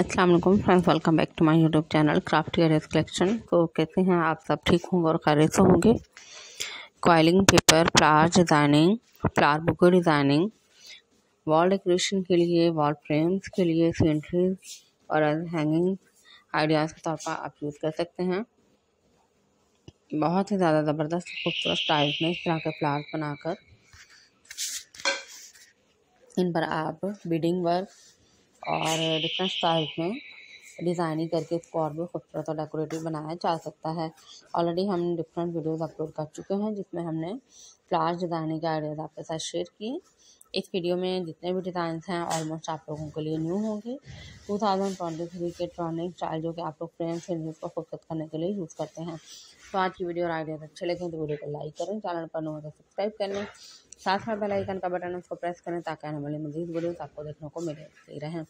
अस्सलाम वालेकुम friends welcome back to my YouTube channel craft areas collection तो कैसे हैं आप सब ठीक होंगे और खैर से होंगे coiling paper flower designing flower bouquet designing wall decoration के लिए वॉल फ्रेम्स के लिए सीनरी और हैंगिंग आइडियाज़ के तौर पर आप यूज़ कर सकते हैं बहुत ही ज़्यादा ज़बरदस्त खूबसूरत स्टाइल में इस तरह के फ्लावर्स बनाकर इन पर आप बीडिंग वर्क और डिफरेंट स्टाइल में डिज़ाइनिंग करके इसको और भी खूबसूरत और डेकोरेटिव बनाया जा सकता है ऑलरेडी हम डिफरेंट वीडियोस अपलोड कर चुके हैं जिसमें हमने फ्लावर्स डिज़ाइनिंग के आइडियाज़ आपके साथ शेयर किए इस वीडियो में जितने भी डिज़ाइन हैं ऑलमोस्ट आप लोगों के लिए न्यू होंगे टू थाउजेंड ट्वेंटी थ्री के ट्रॉनिक स्टाइल जो कि आप लोग फ्रेम फिल्म को खूबसूरत करने के लिए यूज़ करते हैं तो आज की वीडियो और आइडियाज तो अच्छे लगे तो वीडियो को लाइक करें चैनल पर नो तो सब्सक्राइब कर लें साथ में बेल आइकन का बटन उसको प्रेस करें ताकि आने वाली मजीद वीडियोज़ आपको देखने को मिले रहें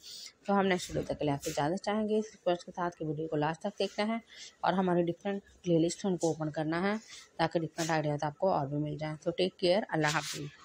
तो हम नेक्स्ट वीडियो तक के लिए आपसे इजाज़त चाहेंगे इस रिक्वेस्ट के साथ कि वीडियो को लास्ट तक देखना है और हमारे डिफरेंट प्ले लिस्ट उनको ओपन करना है ताकि डिफरेंट आइडियाज़ आपको और भी मिल जाएँ तो टेक केयर अल्लाह हाफिज़